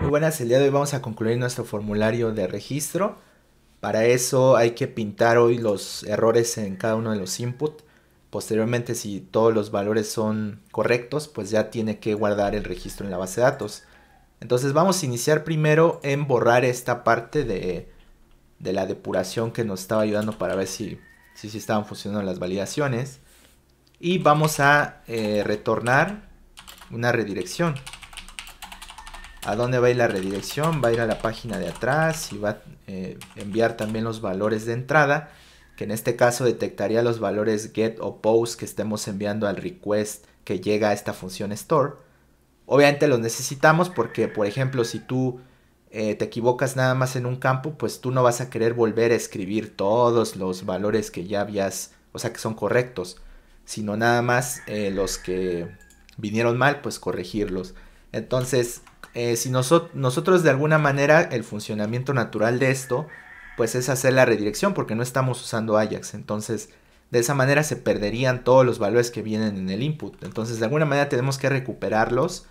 Muy buenas, el día de hoy vamos a concluir nuestro formulario de registro. Para eso hay que pintar hoy los errores en cada uno de los inputs. Posteriormente, si todos los valores son correctos, pues ya tiene que guardar el registro en la base de datos. Entonces vamos a iniciar primero en borrar esta parte de, de la depuración que nos estaba ayudando para ver si, si, estaban funcionando las validaciones. Y vamos a eh, retornar una redirección a dónde va a ir la redirección, va a ir a la página de atrás y va a eh, enviar también los valores de entrada, que en este caso detectaría los valores get o post que estemos enviando al request que llega a esta función store. Obviamente los necesitamos porque, por ejemplo, si tú eh, te equivocas nada más en un campo, pues tú no vas a querer volver a escribir todos los valores que ya habías, o sea, que son correctos, sino nada más eh, los que vinieron mal, pues corregirlos. Entonces, eh, si nosotros de alguna manera el funcionamiento natural de esto, pues es hacer la redirección porque no estamos usando Ajax. Entonces, de esa manera se perderían todos los valores que vienen en el input. Entonces, de alguna manera tenemos que recuperarlos.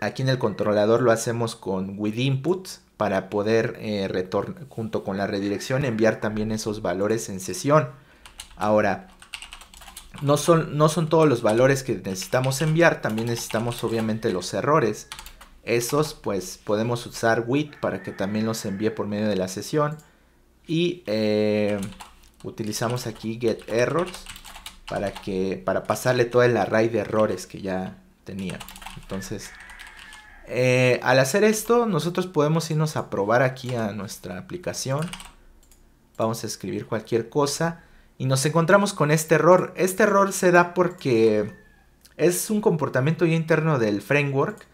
aquí en el controlador lo hacemos con with input para poder, eh, junto con la redirección, enviar también esos valores en sesión. Ahora, no son, no son todos los valores que necesitamos enviar, también necesitamos obviamente los errores. Esos pues podemos usar WIT para que también los envíe por medio de la sesión. Y eh, utilizamos aquí get errors para, que, para pasarle todo el array de errores que ya tenía. Entonces, eh, al hacer esto, nosotros podemos irnos a probar aquí a nuestra aplicación. Vamos a escribir cualquier cosa. Y nos encontramos con este error. Este error se da porque es un comportamiento ya interno del framework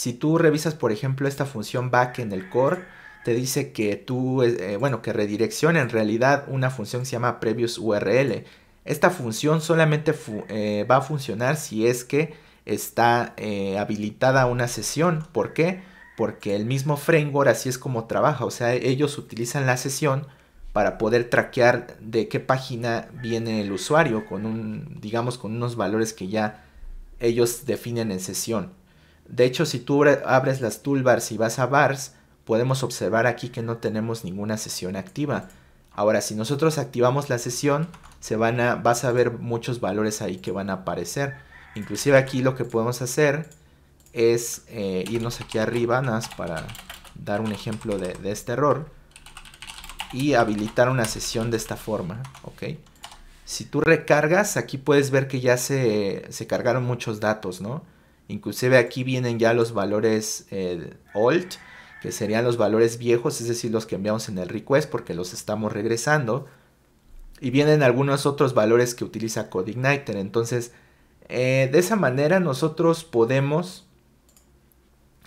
si tú revisas, por ejemplo, esta función back en el core, te dice que tú, eh, bueno, que redirecciona en realidad una función que se llama previous URL. Esta función solamente eh, va a funcionar si es que está eh, habilitada una sesión. ¿Por qué? Porque el mismo framework así es como trabaja. O sea, ellos utilizan la sesión para poder traquear de qué página viene el usuario con un, digamos, con unos valores que ya ellos definen en sesión. De hecho, si tú abres las toolbars y vas a bars, podemos observar aquí que no tenemos ninguna sesión activa. Ahora, si nosotros activamos la sesión, se van a, vas a ver muchos valores ahí que van a aparecer. Inclusive aquí lo que podemos hacer es eh, irnos aquí arriba, nada más para dar un ejemplo de, este error. Y habilitar una sesión de esta forma, ¿ok? Si tú recargas, aquí puedes ver que ya se, se cargaron muchos datos, ¿no? Inclusive aquí vienen ya los valores Alt. Eh, old, que serían los valores viejos, es decir, los que enviamos en el request porque los estamos regresando. Y vienen algunos otros valores que utiliza CodeIgniter. Entonces, eh, de esa manera nosotros podemos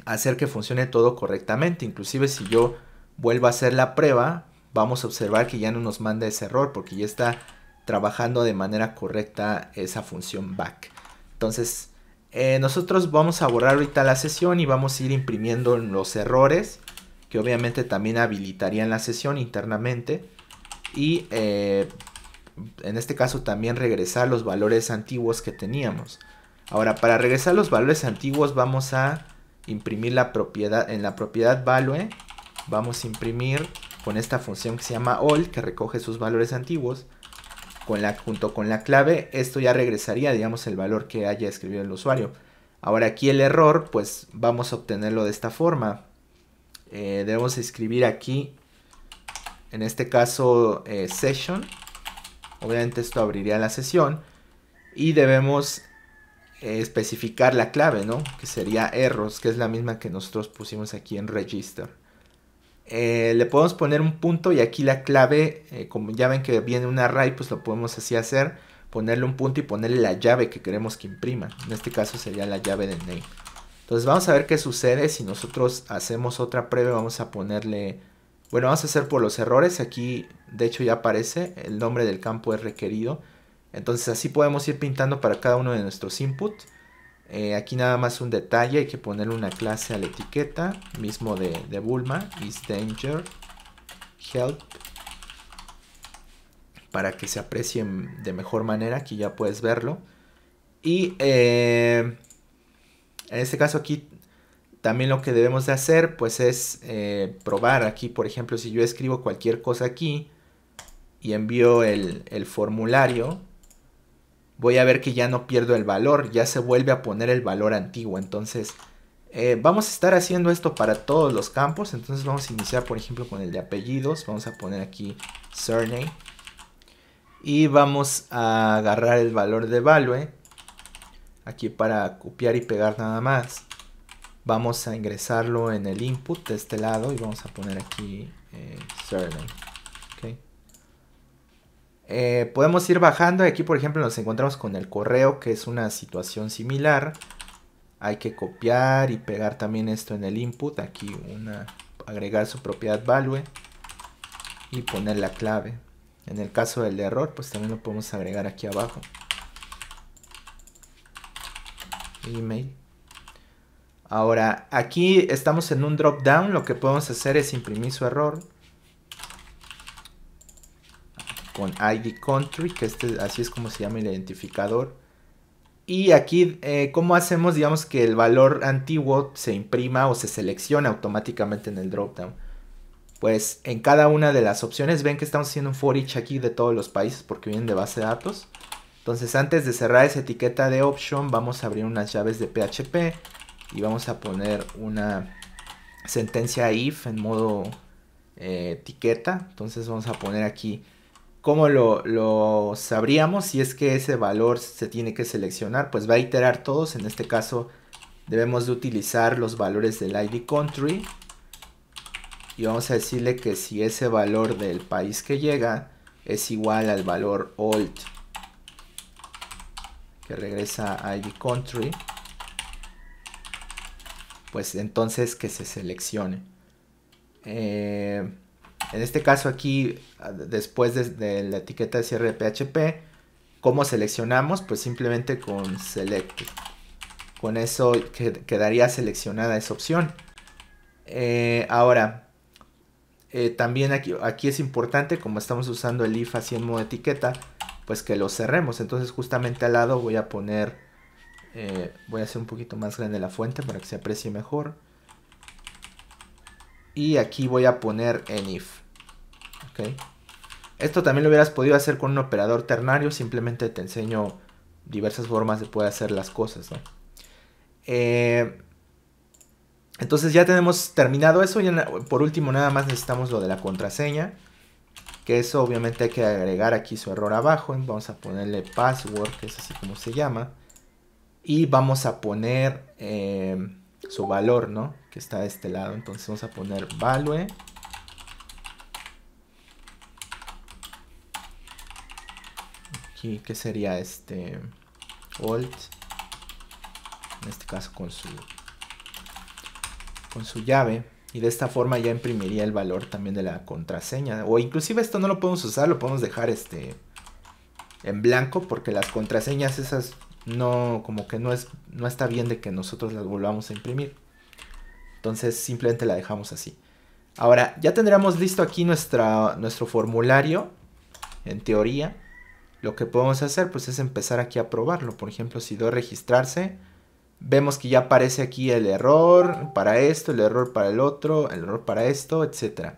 hacer que funcione todo correctamente. Inclusive si yo vuelvo a hacer la prueba, vamos a observar que ya no nos manda ese error porque ya está trabajando de manera correcta esa función back. Entonces, eh, nosotros vamos a borrar ahorita la sesión y vamos a ir imprimiendo los errores que obviamente también habilitarían la sesión internamente y eh, en este caso también regresar los valores antiguos que teníamos. Ahora para regresar los valores antiguos vamos a imprimir la propiedad en la propiedad value vamos a imprimir con esta función que se llama all que recoge sus valores antiguos con la, junto con la clave, esto ya regresaría, digamos, el valor que haya escrito el usuario. Ahora aquí el error, pues vamos a obtenerlo de esta forma. Eh, debemos escribir aquí, en este caso, eh, session. Obviamente esto abriría la sesión. Y debemos eh, especificar la clave, ¿no? Que sería errors, que es la misma que nosotros pusimos aquí en register. Eh, le podemos poner un punto y aquí la clave, eh, como ya ven que viene un array, pues lo podemos así hacer, ponerle un punto y ponerle la llave que queremos que imprima. En este caso sería la llave de name. Entonces vamos a ver qué sucede si nosotros hacemos otra prueba vamos a ponerle, bueno, vamos a hacer por los errores, aquí de hecho ya aparece, el nombre del campo es requerido. Entonces así podemos ir pintando para cada uno de nuestros inputs. Eh, aquí nada más un detalle, hay que ponerle una clase a la etiqueta, mismo de, Bulma, is danger, help, para que se aprecien de mejor manera, aquí ya puedes verlo. Y eh, en este caso aquí también lo que debemos de hacer pues es eh, probar aquí, por ejemplo, si yo escribo cualquier cosa aquí y envío el, el formulario, voy a ver que ya no pierdo el valor, ya se vuelve a poner el valor antiguo. Entonces, eh, vamos a estar haciendo esto para todos los campos. Entonces vamos a iniciar, por ejemplo, con el de apellidos. Vamos a poner aquí surname. Y vamos a agarrar el valor de value. Eh, aquí para copiar y pegar nada más. Vamos a ingresarlo en el input de este lado y vamos a poner aquí eh, surname. Eh, podemos ir bajando. Aquí, por ejemplo, nos encontramos con el correo, que es una situación similar. Hay que copiar y pegar también esto en el input. Aquí una agregar su propiedad value y poner la clave. En el caso del error, pues también lo podemos agregar aquí abajo. Email. Ahora, aquí estamos en un drop down. Lo que podemos hacer es imprimir su error con ID Country, que este, así es como se llama el identificador. Y aquí, eh, ¿cómo hacemos, digamos, que el valor antiguo se imprima o se seleccione automáticamente en el dropdown? Pues en cada una de las opciones, ven que estamos haciendo un for each aquí de todos los países porque vienen de base de datos. Entonces, antes de cerrar esa etiqueta de option, vamos a abrir unas llaves de PHP y vamos a poner una sentencia if en modo eh, etiqueta. Entonces, vamos a poner aquí ¿Cómo lo, sabríamos? Si es que ese valor se tiene que seleccionar, pues va a iterar todos. En este caso debemos de utilizar los valores del ID country. Y vamos a decirle que si ese valor del país que llega es igual al valor old que regresa a ID country, pues entonces que se seleccione. Eh, en este caso aquí, ah, después de, la etiqueta de cierre de PHP, ¿cómo seleccionamos? Pues simplemente con select. Con eso quedaría seleccionada esa opción. Eh, ahora, eh, también aquí, aquí es importante, como estamos usando el if así en modo etiqueta, pues que lo cerremos. Entonces justamente al lado voy a poner, eh, voy a hacer un poquito más grande la fuente para que se aprecie mejor. Y aquí voy a poner en if. Esto también lo hubieras podido hacer con un operador ternario, simplemente te enseño diversas formas de poder hacer las cosas, eh, entonces ya tenemos terminado eso. Y por último, nada más necesitamos lo de la contraseña. Que eso obviamente hay que agregar aquí su error abajo. Vamos a ponerle password, que es así como se llama. Y vamos a poner eh, su valor, ¿no? Que está de este lado. Entonces vamos a poner value que sería este alt, en este caso con su, con su llave. Y de esta forma ya imprimiría el valor también de la contraseña. O inclusive esto no lo podemos usar, lo podemos dejar este en blanco porque las contraseñas esas no como que no es no está bien de que nosotros las volvamos a imprimir entonces simplemente la dejamos así ahora ya tendríamos listo aquí nuestra nuestro formulario en teoría lo que podemos hacer pues es empezar aquí a probarlo. Por ejemplo, si doy registrarse, vemos que ya aparece aquí el error para esto, el error para el otro, el error para esto, etc.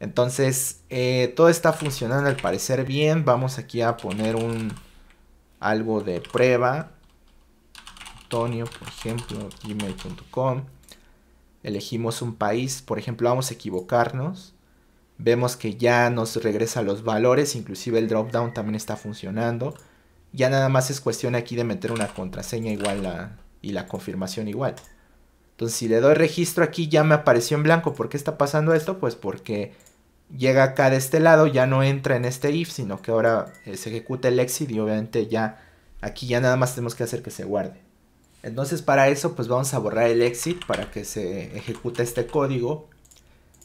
Entonces, eh, todo está funcionando al parecer bien. Vamos aquí a poner un algo de prueba. Antonio, por ejemplo, gmail.com. Elegimos un país, por ejemplo, vamos a equivocarnos. Vemos que ya nos regresa los valores, inclusive el drop down también está funcionando. Ya nada más es cuestión aquí de meter una contraseña igual y la confirmación igual. Entonces si le doy registro aquí ya me apareció en blanco. ¿Por qué está pasando esto? Pues porque llega acá de este lado, ya no entra en este if, sino que ahora eh, se ejecuta el exit y obviamente ya aquí ya nada más tenemos que hacer que se guarde. Entonces para eso pues vamos a borrar el exit para que se ejecute este código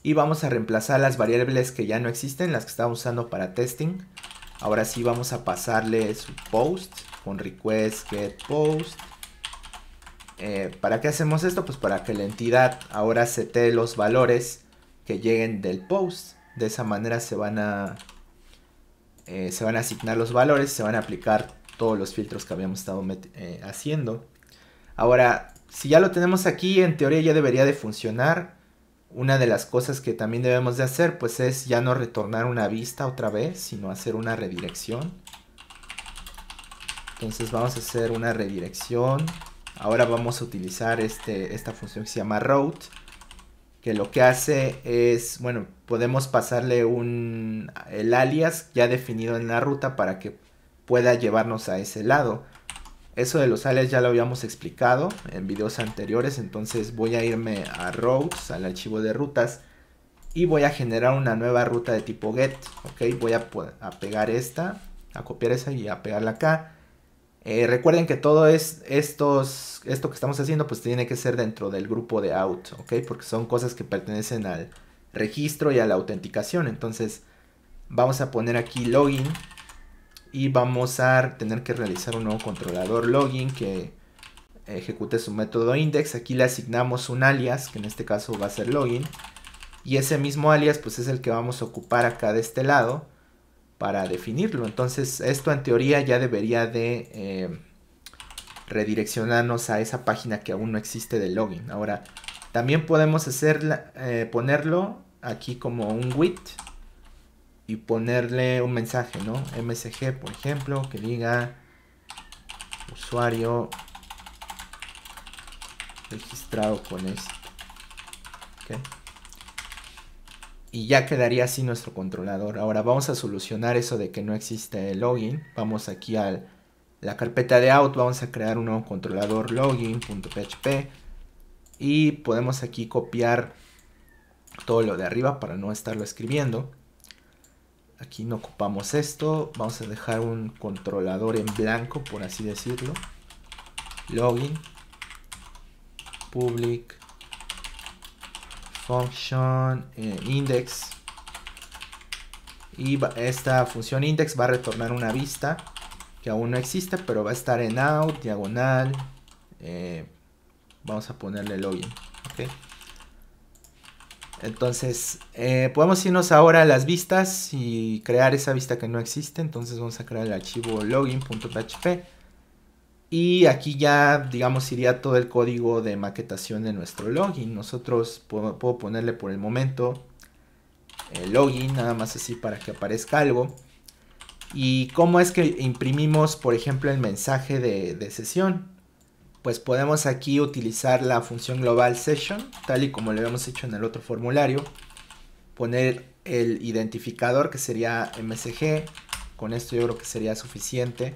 y vamos a reemplazar las variables que ya no existen, las que estábamos usando para testing. Ahora sí vamos a pasarle su post con request get post. Eh, ¿Para qué hacemos esto? Pues para que la entidad ahora sete los valores que lleguen del post. De esa manera se van a eh, se van a asignar los valores, se van a aplicar todos los filtros que habíamos estado eh, haciendo. Ahora, si ya lo tenemos aquí, en teoría ya debería de funcionar una de las cosas que también debemos de hacer pues es ya no retornar una vista otra vez, sino hacer una redirección. Entonces vamos a hacer una redirección. Ahora vamos a utilizar este, esta función que se llama route, que lo que hace es, bueno, podemos pasarle un, el alias ya definido en la ruta para que pueda llevarnos a ese lado. Eso de los alias ya lo habíamos explicado en videos anteriores, entonces voy a irme a routes, al archivo de rutas y voy a generar una nueva ruta de tipo get, ok, voy a, pegar esta, a copiar esa y a pegarla acá. Eh, recuerden que todo es estos, esto que estamos haciendo pues tiene que ser dentro del grupo de out, ok, porque son cosas que pertenecen al registro y a la autenticación, entonces vamos a poner aquí login y vamos a tener que realizar un nuevo controlador login que ejecute su método index. Aquí le asignamos un alias, que en este caso va a ser login. Y ese mismo alias pues es el que vamos a ocupar acá de este lado para definirlo. Entonces esto en teoría ya debería de eh, redireccionarnos a esa página que aún no existe de login. Ahora también podemos hacer, eh, ponerlo aquí como un width y ponerle un mensaje, ¿no? MSG, por ejemplo, que diga usuario registrado con esto. Y ya quedaría así nuestro controlador. Ahora vamos a solucionar eso de que no existe el login. Vamos aquí a la carpeta de out, vamos a crear un nuevo controlador login.php y podemos aquí copiar todo lo de arriba para no estarlo escribiendo. Aquí no ocupamos esto. Vamos a dejar un controlador en blanco, por así decirlo. Login. Public. Function. Eh, index. Y esta función index va a retornar una vista que aún no existe, pero va a estar en out, diagonal. Eh, vamos a ponerle login. Entonces, eh, podemos irnos ahora a las vistas y crear esa vista que no existe. Entonces vamos a crear el archivo login.php. Y aquí ya, digamos, iría todo el código de maquetación de nuestro login. Nosotros puedo, ponerle por el momento el eh, login, nada más así para que aparezca algo. Y cómo es que imprimimos, por ejemplo, el mensaje de sesión pues podemos aquí utilizar la función global session, tal y como lo habíamos hecho en el otro formulario, poner el identificador que sería msg, con esto yo creo que sería suficiente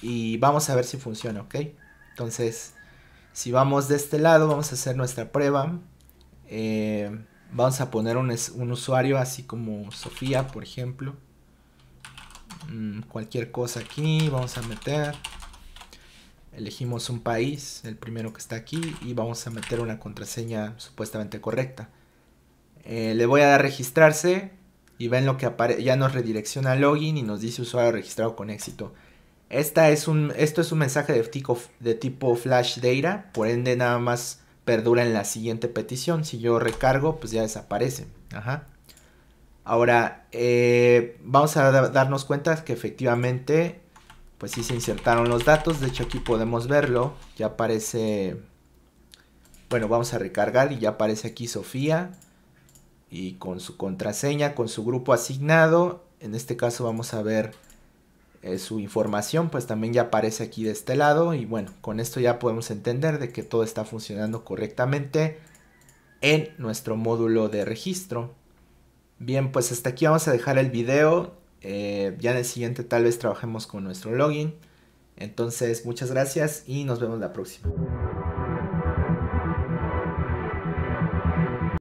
y vamos a ver si funciona, ok. Entonces, si vamos de este lado, vamos a hacer nuestra prueba. Eh, vamos a poner un, usuario así como Sofía, por ejemplo. Mm, cualquier cosa aquí, vamos a meter elegimos un país, el primero que está aquí, y vamos a meter una contraseña supuestamente correcta. Eh, le voy a dar registrarse y ven lo que aparece, ya nos redirecciona el login y nos dice usuario registrado con éxito. Esta es un, esto es un mensaje de tipo, de tipo flash data, por ende nada más perdura en la siguiente petición. Si yo recargo, pues ya desaparece. Ahora, eh, vamos a darnos cuenta que efectivamente pues sí se insertaron los datos. De hecho aquí podemos verlo. Ya aparece... Bueno, vamos a recargar y ya aparece aquí Sofía. Y con su contraseña, con su grupo asignado. En este caso vamos a ver eh, su información. Pues también ya aparece aquí de este lado. Y bueno, con esto ya podemos entender de que todo está funcionando correctamente en nuestro módulo de registro. Bien, pues hasta aquí vamos a dejar el video. Eh, ya en el siguiente tal vez trabajemos con nuestro login. Entonces, muchas gracias y nos vemos la próxima.